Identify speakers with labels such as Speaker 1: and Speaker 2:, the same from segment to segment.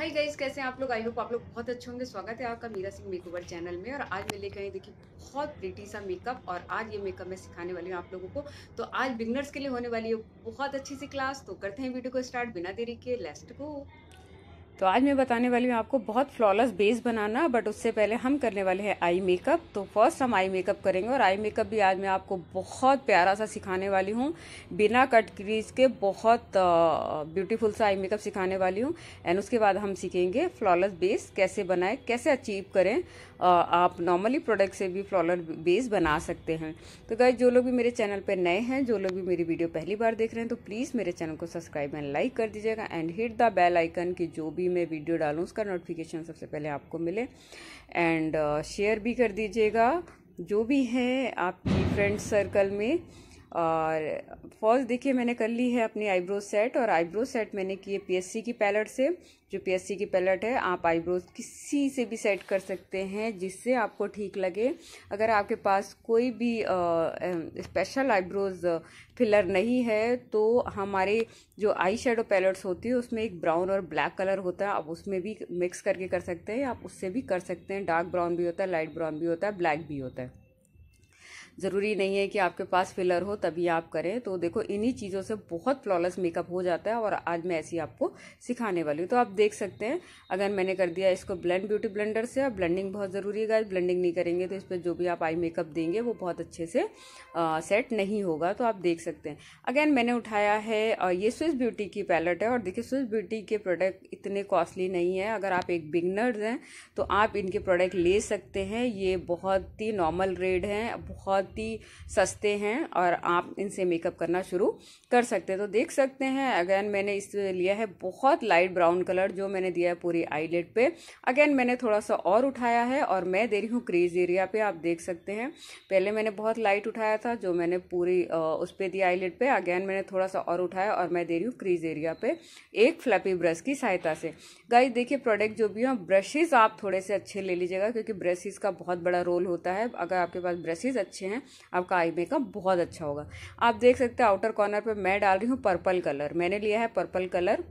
Speaker 1: hi guys कैसे हैं आप लोग आई होप आप लोग बहुत अच्छे होंगे स्वागत है आपका मीरा सिंह मेकओवर चैनल में और आज मैं लेकर आई देखिए बहुत ब्रिटी सा मेकअप और आज ये मेकअप मैं सिखाने वाली हूँ आप लोगों को तो आज बिगनर्स के लिए होने वाली है बहुत अच्छी सी क्लास तो करते हैं वीडियो को स्टार्ट बिना देरी के लेस्ट को तो आज मैं बताने वाली हूँ आपको बहुत फ्लॉलेस बेस बनाना बट उससे पहले हम करने वाले हैं आई मेकअप तो फर्स्ट हम आई मेकअप करेंगे और आई मेकअप भी आज मैं आपको बहुत प्यारा सा सिखाने वाली हूँ बिना कट क्रीज के बहुत ब्यूटीफुल सा आई मेकअप सिखाने वाली हूँ एंड उसके बाद हम सीखेंगे फ्लॉलेस बेस कैसे बनाए कैसे अचीव करें आप नॉर्मली प्रोडक्ट से भी फ्लॉलर बेस बना सकते हैं तो गाय जो लोग भी मेरे चैनल पर नए हैं जो लोग भी मेरी वीडियो पहली बार देख रहे हैं तो प्लीज़ मेरे चैनल को सब्सक्राइब एंड लाइक कर दीजिएगा and hit the bell icon की जो भी मैं वीडियो डालूँ उसका नोटिफिकेशन सबसे पहले आपको मिले एंड शेयर uh, भी कर दीजिएगा जो भी हैं आपकी फ्रेंड सर्कल में और फर्स्ट देखिए मैंने कर ली है अपनी आईब्रो सेट और आईब्रो सेट मैंने की है पीएससी की पैलेट से जो पीएससी की पैलेट है आप आईब्रोज किसी से भी सेट कर सकते हैं जिससे आपको ठीक लगे अगर आपके पास कोई भी आ, स्पेशल आईब्रोज फिलर नहीं है तो हमारे जो आई शेडो पैलेट्स होती है उसमें एक ब्राउन और ब्लैक कलर होता है आप उसमें भी मिक्स करके कर सकते हैं आप उससे भी कर सकते हैं डार्क ब्राउन भी होता है लाइट ब्राउन भी होता है ब्लैक भी होता है ज़रूरी नहीं है कि आपके पास फिलर हो तभी आप करें तो देखो इन्हीं चीज़ों से बहुत फ्लॉलेस मेकअप हो जाता है और आज मैं ऐसी आपको सिखाने वाली हूँ तो आप देख सकते हैं अगर मैंने कर दिया इसको ब्लेंड ब्यूटी ब्लेंडर से अब ब्लेंडिंग बहुत ज़रूरी है ब्लेंडिंग नहीं करेंगे तो इस पर जो भी आप आई मेकअप देंगे वो बहुत अच्छे से आ, सेट नहीं होगा तो आप देख सकते हैं अगेन मैंने उठाया है ये स्विस ब्यूटी की पैलेट है और देखिए स्विस ब्यूटी के प्रोडक्ट इतने कॉस्टली नहीं है अगर आप एक बिगनर्स हैं तो आप इनके प्रोडक्ट ले सकते हैं ये बहुत ही नॉर्मल रेड हैं बहुत बहुत ही सस्ते हैं और आप इनसे मेकअप करना शुरू कर सकते हैं तो देख सकते हैं अगेन मैंने इस लिया है बहुत लाइट ब्राउन कलर जो मैंने दिया है पूरी आईलेट पे अगेन मैंने थोड़ा सा और उठाया है और मैं दे रही हूँ क्रेज एरिया पे आप देख सकते हैं पहले मैंने बहुत लाइट उठाया था जो मैंने पूरी उस पर दिया आईलेट पर अगेन मैंने थोड़ा सा और उठाया और मैं दे रही हूँ क्रीज एरिया पर एक फ्लैपी ब्रश की सहायता से गाइज देखिए प्रोडक्ट जो भी हो ब्रशेज़ आप थोड़े से अच्छे ले लीजिएगा क्योंकि ब्रशेज़ का बहुत बड़ा रोल होता है अगर आपके पास ब्रशेज़ अच्छे हैं हैं आपका आई मेकअप बहुत अच्छा होगा आप देख सकते हैं आउटर कॉर्नर पर मैं डाल रही हूँ पर्पल कलर मैंने लिया है पर्पल कलर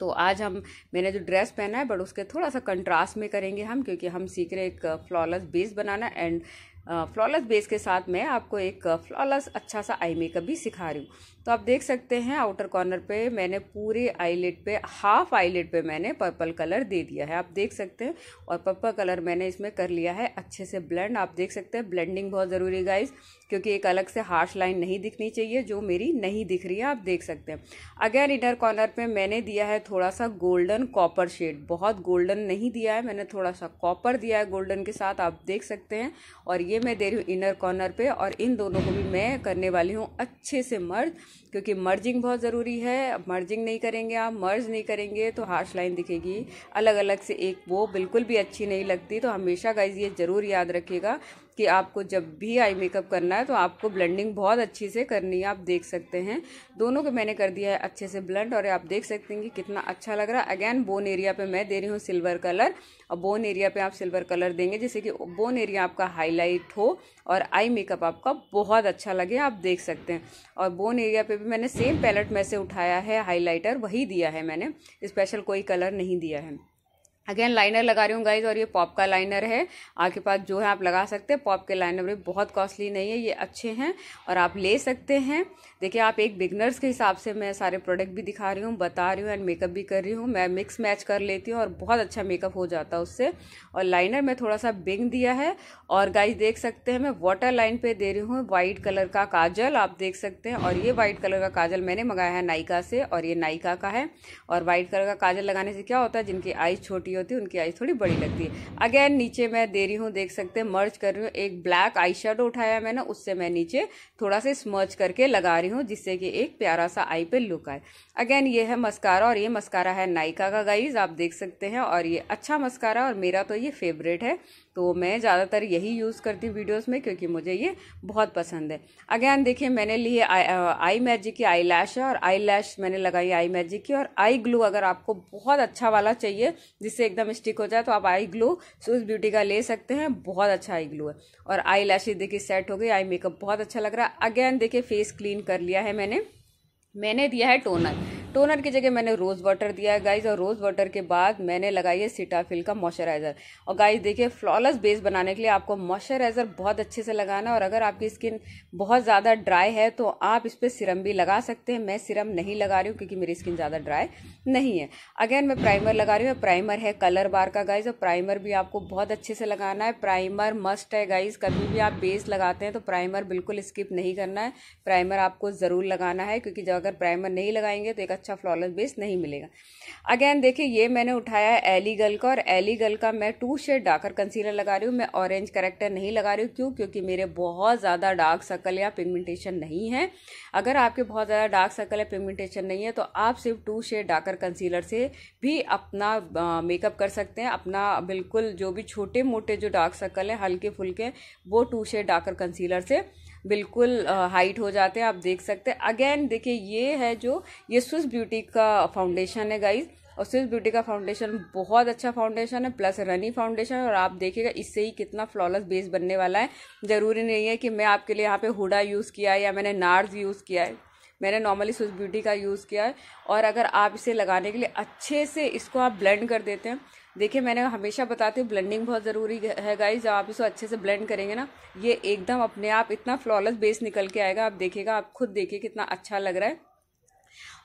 Speaker 1: तो आज हम मैंने जो ड्रेस पहना है बट उसके थोड़ा सा कंट्रास्ट में करेंगे हम क्योंकि हम सीख रहे एक फ्लॉलेस बेस बनाना एंड फ्लॉलेस बेस के साथ मैं आपको एक फ्लॉलेस अच्छा सा आई मेकअप भी सिखा रही हूँ तो आप देख सकते हैं आउटर कॉर्नर पे मैंने पूरे आईलेट पे हाफ आईलेट पे मैंने पर्पल कलर दे दिया है आप देख सकते हैं और पर्पल कलर मैंने इसमें कर लिया है अच्छे से ब्लेंड आप देख सकते हैं ब्लेंडिंग बहुत ज़रूरी गाइज क्योंकि एक अलग से हार्श लाइन नहीं दिखनी चाहिए जो मेरी नहीं दिख रही है आप देख सकते हैं अगेन इनर कॉर्नर पर मैंने दिया है थोड़ा सा गोल्डन कॉपर शेड बहुत गोल्डन नहीं दिया है मैंने थोड़ा सा कॉपर दिया है गोल्डन के साथ आप देख सकते हैं और ये ये मैं दे रही हूँ इनर कॉर्नर पे और इन दोनों को भी मैं करने वाली हूँ अच्छे से मर्ज क्योंकि मर्जिंग बहुत ज़रूरी है मर्जिंग नहीं करेंगे आप मर्ज नहीं करेंगे तो हार्श लाइन दिखेगी अलग अलग से एक वो बिल्कुल भी अच्छी नहीं लगती तो हमेशा गाइज ये ज़रूर याद रखिएगा कि आपको जब भी आई मेकअप करना है तो आपको ब्लेंडिंग बहुत अच्छी से करनी है आप देख सकते हैं दोनों को मैंने कर दिया है अच्छे से ब्लेंड और आप देख सकते हैं कि कितना अच्छा लग रहा है अगेन बोन एरिया पे मैं दे रही हूँ सिल्वर कलर और बोन एरिया पे आप सिल्वर कलर देंगे जैसे कि बोन एरिया आपका हाईलाइट हो और आई मेकअप आपका बहुत अच्छा लगे आप देख सकते हैं और बोन एरिया पर भी मैंने सेम पैलेट में से उठाया है हाईलाइटर वही दिया है मैंने स्पेशल कोई कलर नहीं दिया है अगेन लाइनर लगा रही हूँ गाइज और ये पॉप का लाइनर है आपके पास जो है आप लगा सकते हैं पॉप के लाइनर भी बहुत कॉस्टली नहीं है ये अच्छे हैं और आप ले सकते हैं देखिए आप एक बिगनर्स के हिसाब से मैं सारे प्रोडक्ट भी दिखा रही हूँ बता रही हूँ एंड मेकअप भी कर रही हूँ मैं मिक्स मैच कर लेती हूँ और बहुत अच्छा मेकअप हो जाता है उससे और लाइनर में थोड़ा सा बिंग दिया है और गाइज देख सकते हैं मैं वाटर लाइन पर दे रही हूँ वाइट कलर का काजल आप देख सकते हैं और ये वाइट कलर का काजल मैंने मंगाया है नायका से और ये नाइका का है और वाइट कलर का काजल लगाने से क्या होता है जिनकी आइज़ छोटी छोटी होती उनकी आईज थोड़ी बड़ी लगती है अगेन नीचे मैं दे रही हूँ देख सकते हैं मर्ज कर रही हूँ एक ब्लैक आई उठाया मैंने उससे मैं नीचे थोड़ा सा स्मर्च करके लगा रही हूँ जिससे कि एक प्यारा सा आई पे लुक आए अगेन ये है मस्कारा और ये मस्कारा है नाइका का गाइज आप देख सकते हैं और ये अच्छा मस्कारा और मेरा तो ये फेवरेट है तो मैं ज़्यादातर यही यूज़ करती हूँ वीडियोज़ में क्योंकि मुझे ये बहुत पसंद है अगेन देखिए मैंने लिए आई मैजिक की आई लैश है और आई लैश मैंने लगाई आई मैजिक की और आई ग्लू अगर आपको बहुत अच्छा वाला चाहिए जिससे एकदम स्टिक हो जाए तो आप आई ग्लो सूज ब्यूटी का ले सकते हैं बहुत अच्छा आई ग्लो है और आई लैशेज देखिए सेट हो गई आई मेकअप बहुत अच्छा लग रहा है अगेन देखिए फेस क्लीन कर लिया है मैंने मैंने दिया है टोनर टोनर की जगह मैंने रोज़ वाटर दिया है गाइज और रोज़ वाटर के बाद मैंने लगाई है सीटाफिल का मॉइस्चराइज़र और गाइज देखिए फ्लॉलेस बेस बनाने के लिए आपको मॉइस्चराइज़र बहुत अच्छे से लगाना है और अगर आपकी स्किन बहुत ज़्यादा ड्राई है तो आप इस पर सिरम भी लगा सकते हैं मैं सिरम नहीं लगा रही हूँ क्योंकि मेरी स्किन ज़्यादा ड्राई नहीं है अगेन मैं प्राइमर लगा रही हूँ प्राइमर है कलर बार का गाइज और प्राइमर भी आपको बहुत अच्छे से लगाना है प्राइमर मस्ट है गाइज कभी भी आप बेस लगाते हैं तो प्राइमर बिल्कुल स्किप नहीं करना है प्राइमर आपको ज़रूर लगाना है क्योंकि जब अगर प्राइमर नहीं लगाएंगे तो एक अच्छा फ्लॉलेस बेस नहीं मिलेगा अगेन देखिए ये मैंने उठाया है एली गल का और एली गल का मैं टू शेड डार्कर कंसीलर लगा रही हूँ मैं ऑरेंज करेक्टर नहीं लगा रही हूँ क्यों क्योंकि मेरे बहुत ज़्यादा डार्क सर्कल या पिगमेंटेशन नहीं है अगर आपके बहुत ज़्यादा डार्क सर्कल या पिगमेंटेशन नहीं है तो आप सिर्फ टू शेड डार्कर कंसीलर से भी अपना मेकअप कर सकते हैं अपना बिल्कुल जो भी छोटे मोटे जो डार्क सर्कल है हल्के फुल्के वो टू शेड डार्कर कंसीलर से बिल्कुल हाइट हो जाते हैं आप देख सकते हैं अगेन देखिए ये है जो ये स्विस ब्यूटी का फाउंडेशन है गाइज़ और स्विस ब्यूटी का फाउंडेशन बहुत अच्छा फाउंडेशन है प्लस रनी फाउंडेशन और आप देखिएगा इससे ही कितना फ्लॉलेस बेस बनने वाला है ज़रूरी नहीं है कि मैं आपके लिए यहाँ पे हुडा यूज़ किया है या मैंने नार्स यूज़ किया है मैंने नॉर्मली स्विस ब्यूटी का यूज़ किया है और अगर आप इसे लगाने के लिए अच्छे से इसको आप ब्लेंड कर देते हैं देखिए मैंने हमेशा बताती हूँ ब्लेंडिंग बहुत ज़रूरी है गाइज जब आप इसको अच्छे से ब्लेंड करेंगे ना ये एकदम अपने आप इतना फ्लॉलेस बेस निकल के आएगा आप देखिएगा आप खुद देखिए कितना अच्छा लग रहा है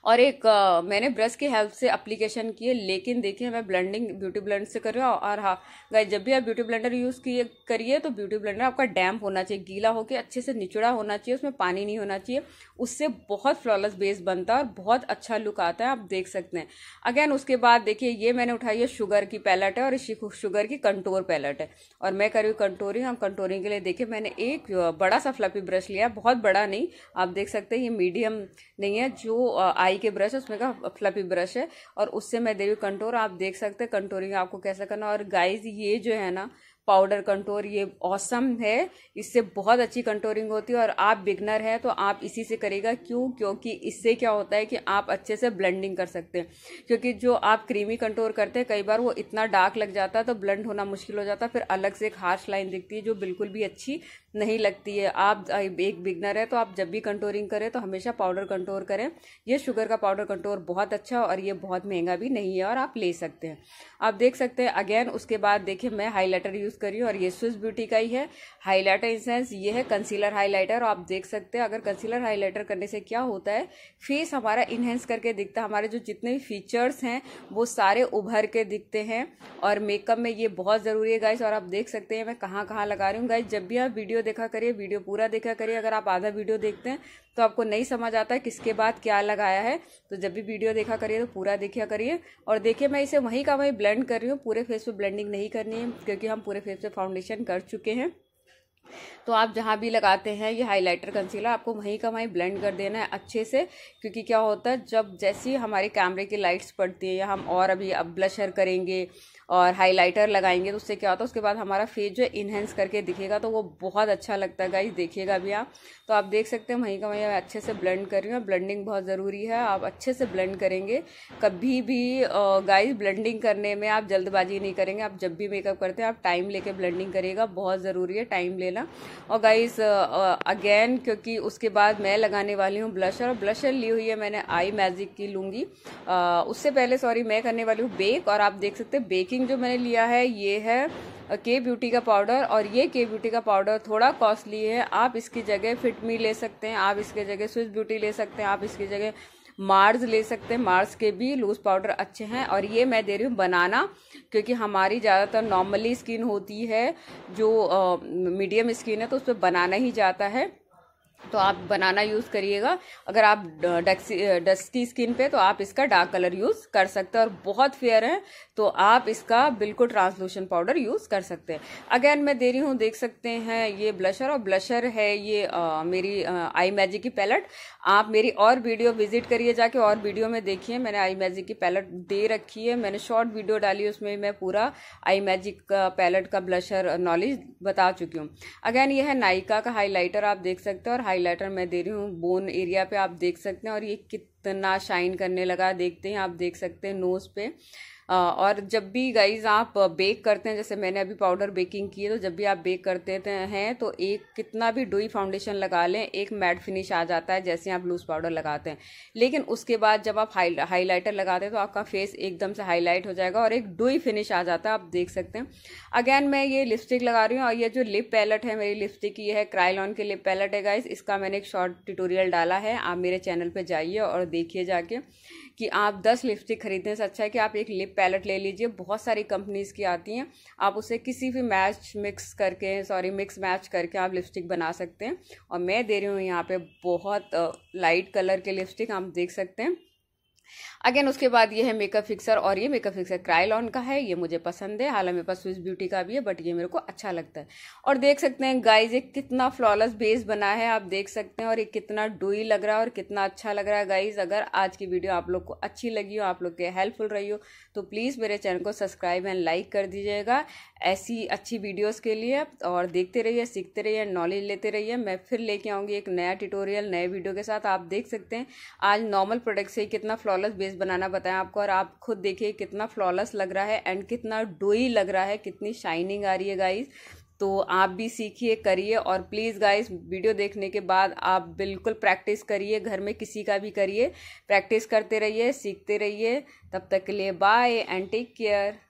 Speaker 1: और एक आ, मैंने ब्रश की हेल्प से अप्लीकेशन किए लेकिन देखिए मैं ब्लेंडिंग ब्यूटी ब्लेंड से कर रही हूँ और हाँ गाय जब भी आप ब्यूटी ब्लेंडर यूज़ किए करिए तो ब्यूटी ब्लेंडर आपका डैम्प होना चाहिए गीला होकर अच्छे से निचड़ा होना चाहिए उसमें पानी नहीं होना चाहिए उससे बहुत फ्लॉलेस बेस बनता है और बहुत अच्छा लुक आता है आप देख सकते हैं अगेन उसके बाद देखिए ये मैंने उठाई है शुगर की पैलेट है और शुगर की कंटोर पैलेट है और मैं करी कंटोरिंग हम कंटोरिंग के लिए देखिए मैंने एक बड़ा सा फ्लपी ब्रश लिया बहुत बड़ा नहीं आप देख सकते हैं ये मीडियम नहीं है जो आई आई के ब्रश है उसमें का फ्लपी ब्रश है और उससे मैं दे रही हूँ कंटोर आप देख सकते हैं कंटोरिंग आपको कैसा करना और गाइज ये जो है ना पाउडर कंटोर ये औसम है इससे बहुत अच्छी कंटोरिंग होती है और आप बिगनर हैं तो आप इसी से करेगा क्यों क्योंकि इससे क्या होता है कि आप अच्छे से ब्लेंडिंग कर सकते हैं क्योंकि जो आप क्रीमी कंटोर करते हैं कई बार वो इतना डार्क लग जाता है तो ब्लेंड होना मुश्किल हो जाता है फिर अलग से एक हार्श लाइन दिखती है जो बिल्कुल भी अच्छी नहीं लगती है आप एक बिगनर है तो आप जब भी कंटोरिंग करें तो हमेशा पाउडर कंटोर करें ये शुगर का पाउडर कंटोर बहुत अच्छा और ये बहुत महंगा भी नहीं है और आप ले सकते हैं आप देख सकते हैं अगेन उसके बाद देखिए मैं हाईलाइटर यूज़ यूज़ कर रही हूँ और ये स्विस ब्यूटी का ही है हाईलाइटर इन सेंस ये है कंसीलर हाईलाइटर आप देख सकते हैं अगर कंसीलर हाईलाइटर करने से क्या होता है फेस हमारा इन्हेंस करके दिखता है हमारे जो जितने भी फीचर्स हैं वो सारे उभर के दिखते हैं और मेकअप में ये बहुत ज़रूरी है गाइज और आप देख सकते हैं मैं कहाँ कहाँ लगा रही हूँ गाइज जब भी आप वीडियो देखा करिए वीडियो पूरा देखा करिए अगर आप आधा वीडियो देखते हैं तो आपको नहीं समझ आता है किसके बाद क्या लगाया है तो जब भी वीडियो देखा करिए तो पूरा देखा करिए और देखिए मैं इसे वहीं का वहीं ब्लेंड कर रही हूँ पूरे फेस पर ब्लेंडिंग नहीं करनी है क्योंकि हम पूरे फेस पर फाउंडेशन कर चुके हैं तो आप जहाँ भी लगाते हैं ये हाइलाइटर कंसीलर आपको वहीं का वहीं ब्लेंड कर देना है अच्छे से क्योंकि क्या होता है जब जैसी हमारे कैमरे की लाइट्स पड़ती है या हम और अभी अब ब्लशर करेंगे और हाइलाइटर लगाएंगे तो उससे क्या होता है उसके बाद हमारा फेस जो है इन्हेंस करके दिखेगा तो वो बहुत अच्छा लगता है गाइज देखिएगा भी आप तो आप देख सकते हैं वहीं का वहीं अच्छे से ब्लेंड कर रही हूँ ब्लेंडिंग बहुत ज़रूरी है आप अच्छे से ब्लेंड करेंगे कभी भी गाइज ब्लेंडिंग करने में आप जल्दबाजी नहीं करेंगे आप जब भी मेकअप करते हैं आप टाइम लेके ब्लेंडिंग करिएगा बहुत ज़रूरी है टाइम लेना और गाइज अगेन क्योंकि उसके बाद मैं लगाने वाली हूँ ब्लशर और ब्लशर ली हुई है मैंने आई मैजिक की लूँगी उससे पहले सॉरी मैं करने वाली हूँ बेक और आप देख सकते हैं बेकिंग क्रीम जो मैंने लिया है ये है के ब्यूटी का पाउडर और ये के ब्यूटी का पाउडर थोड़ा कॉस्टली है आप इसकी जगह फिटमी ले सकते हैं आप इसकी जगह स्विस ब्यूटी ले सकते हैं आप इसकी जगह मार्स ले सकते हैं मार्स के भी लूज पाउडर अच्छे हैं और ये मैं दे रही हूँ बनाना क्योंकि हमारी ज़्यादातर नॉर्मली स्किन होती है जो मीडियम स्किन है तो उस पर बनाना ही जाता है तो आप बनाना यूज़ करिएगा अगर आप डस्टी स्किन पे तो आप इसका डार्क कलर यूज़ कर सकते हैं और बहुत फेयर है तो आप इसका बिल्कुल ट्रांसलूशन पाउडर यूज़ कर सकते हैं अगेन मैं दे रही हूँ देख सकते हैं ये ब्लशर और ब्लशर है ये आ, मेरी आई मैजिक की पैलेट आप मेरी और वीडियो विजिट करिए जाके और वीडियो में देखिए मैंने आई मैजिक की पैलेट दे रखी है मैंने शॉर्ट वीडियो डाली उसमें मैं पूरा आई मैजिक का पैलेट का ब्लशर नॉलेज बता चुकी हूँ अगेन ये है नाइका का हाईलाइटर आप देख सकते हैं और हाइलाइटर मैं दे रही हूँ बोन एरिया पे आप देख सकते हैं और ये कितना शाइन करने लगा देखते हैं आप देख सकते हैं नोज़ पे और जब भी गाइज आप बेक करते हैं जैसे मैंने अभी पाउडर बेकिंग की है तो जब भी आप बेक करते हैं तो एक कितना भी डोई फाउंडेशन लगा लें एक मैट फिनिश आ जाता है जैसे आप लूज पाउडर लगाते हैं लेकिन उसके बाद जब आप हाई हाईलाइटर लगाते हैं तो आपका फेस एकदम से हाईलाइट हो जाएगा और एक डोई फिनिश आ जाता है आप देख सकते हैं अगेन मैं ये लिपस्टिक लगा रही हूँ और ये जो लिप पैलेट है मेरी लिपस्टिक ये है क्राइलॉन के लिप पैलेट है गाइज इसका मैंने एक शॉर्ट ट्यूटोरियल डाला है आप मेरे चैनल पर जाइए और देखिए जाके कि आप दस लिपस्टिक खरीदने से अच्छा है कि आप एक लिप पैलेट ले लीजिए बहुत सारी कंपनीज़ की आती हैं आप उसे किसी भी मैच मिक्स करके सॉरी मिक्स मैच करके आप लिपस्टिक बना सकते हैं और मैं दे रही हूँ यहाँ पे बहुत लाइट कलर के लिपस्टिक आप देख सकते हैं अगेन उसके बाद ये है मेकअप फिक्सर और ये मेकअप फिक्सर क्राइलॉन का है ये मुझे पसंद है हालांकि मेरे पास स्विस ब्यूटी का भी है बट ये मेरे को अच्छा लगता है और देख सकते हैं गाइज एक कितना फ्लॉलेस बेस बना है आप देख सकते हैं और ये कितना डुई लग रहा है और कितना अच्छा लग रहा है गाइज अगर आज की वीडियो आप लोग को अच्छी लगी हो आप लोग के हेल्पफुल रही हो तो प्लीज़ मेरे चैनल को सब्सक्राइब एंड लाइक कर दीजिएगा ऐसी अच्छी वीडियोज़ के लिए और देखते रहिए सीखते रहिए नॉलेज लेते रहिए मैं फिर लेके आऊँगी एक नया ट्यूटोरियल नए वीडियो के साथ आप देख सकते हैं आज नॉर्मल प्रोडक्ट से कितना फ्लॉलेस फ्लॉलेस बेस बनाना बताया आपको और आप खुद देखिए कितना फ्लॉलेस लग रहा है एंड कितना डोई लग रहा है कितनी शाइनिंग आ रही है गाइज़ तो आप भी सीखिए करिए और प्लीज़ गाइस वीडियो देखने के बाद आप बिल्कुल प्रैक्टिस करिए घर में किसी का भी करिए प्रैक्टिस करते रहिए सीखते रहिए तब तक के लिए बाय एंड टेक केयर